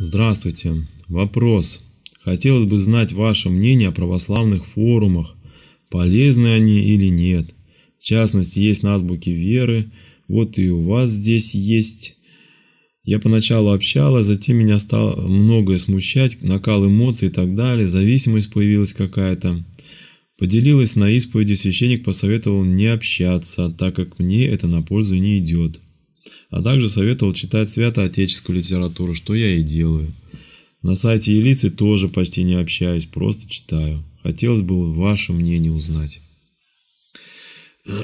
Здравствуйте. Вопрос. Хотелось бы знать ваше мнение о православных форумах. Полезны они или нет? В частности, есть на азбуке веры. Вот и у вас здесь есть. Я поначалу общалась, затем меня стало многое смущать, накал эмоций и так далее, зависимость появилась какая-то. Поделилась на исповеди, священник посоветовал не общаться, так как мне это на пользу не идет а также советовал читать святоотеческую литературу, что я и делаю. На сайте Елицы тоже почти не общаюсь, просто читаю. Хотелось бы ваше мнение узнать.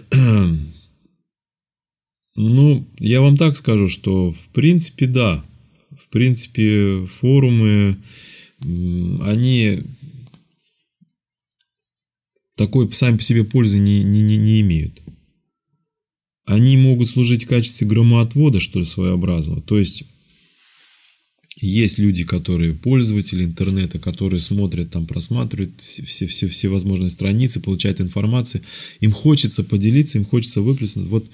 Ну, я вам так скажу, что в принципе да. В принципе, форумы, они такой сами по себе пользы не, не, не, не имеют они могут служить в качестве громоотвода, что ли, своеобразного. То есть, есть люди, которые пользователи интернета, которые смотрят, там, просматривают все, все, все возможные страницы, получают информацию. Им хочется поделиться, им хочется выплеснуть. Вот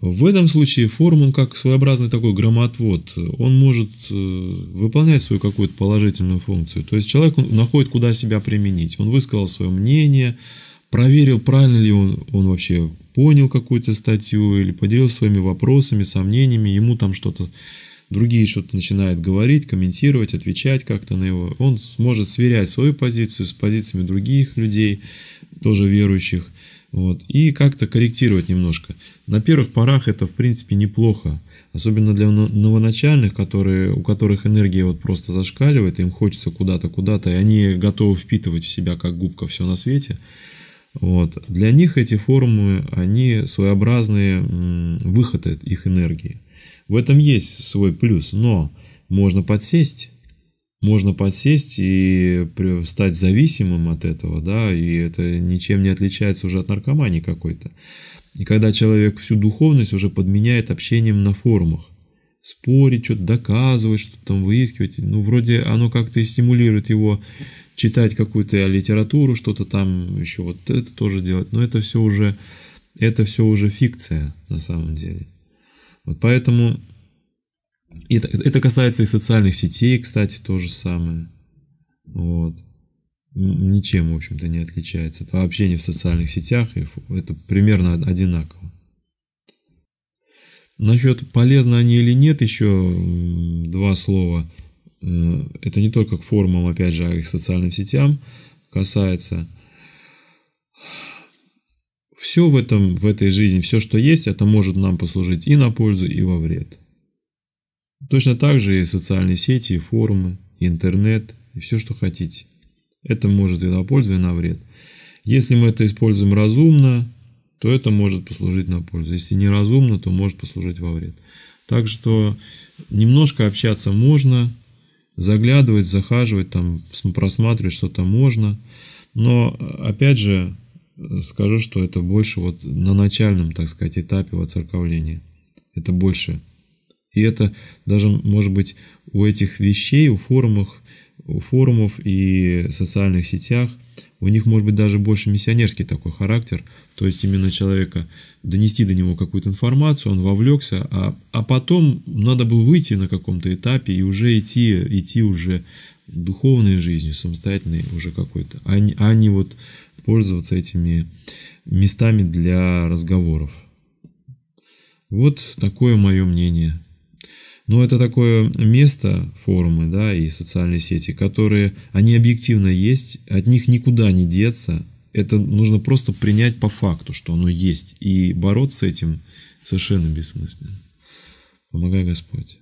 в этом случае форум, он как своеобразный такой громоотвод. Он может э, выполнять свою какую-то положительную функцию. То есть, человек находит, куда себя применить. Он высказал свое мнение, проверил, правильно ли он, он вообще понял какую-то статью или поделился своими вопросами, сомнениями, ему там что-то, другие что-то начинают говорить, комментировать, отвечать как-то на его. Он сможет сверять свою позицию с позициями других людей, тоже верующих, вот, и как-то корректировать немножко. На первых порах это, в принципе, неплохо, особенно для новоначальных, которые, у которых энергия вот просто зашкаливает, им хочется куда-то, куда-то, и они готовы впитывать в себя как губка все на свете – вот. Для них эти форумы, они своеобразные выход их энергии. В этом есть свой плюс, но можно подсесть, можно подсесть и стать зависимым от этого, да, и это ничем не отличается уже от наркомании какой-то. И когда человек всю духовность уже подменяет общением на форумах, спорить, что-то доказывать, что-то там выискивать. Ну, вроде оно как-то и стимулирует его читать какую-то литературу, что-то там еще вот это тоже делать. Но это все уже, это все уже фикция на самом деле. Вот поэтому это, это касается и социальных сетей, кстати, то же самое. Вот. Ничем, в общем-то, не отличается. Это общение в социальных сетях, это примерно одинаково. Насчет полезны они или нет, еще два слова. Э, это не только к форумам, опять же, а и к социальным сетям касается. Все в, этом, в этой жизни, все, что есть, это может нам послужить и на пользу, и во вред. Точно так же и социальные сети, и форумы, и интернет, и все, что хотите. Это может и на пользу, и на вред. Если мы это используем разумно, то это может послужить на пользу. Если неразумно, то может послужить во вред. Так что немножко общаться можно, заглядывать, захаживать, там, просматривать что-то можно. Но, опять же, скажу, что это больше вот на начальном, так сказать, этапе воцерковления. Это больше. И это даже, может быть, у этих вещей, у форумах форумов и социальных сетях. У них может быть даже больше миссионерский такой характер, то есть именно человека донести до него какую-то информацию, он вовлекся, а, а потом надо было выйти на каком-то этапе и уже идти, идти уже духовной жизнью, самостоятельной уже какой-то, а не, а не вот пользоваться этими местами для разговоров. Вот такое мое мнение. Но это такое место, форумы да, и социальные сети, которые, они объективно есть, от них никуда не деться. Это нужно просто принять по факту, что оно есть. И бороться с этим совершенно бессмысленно. Помогай Господь.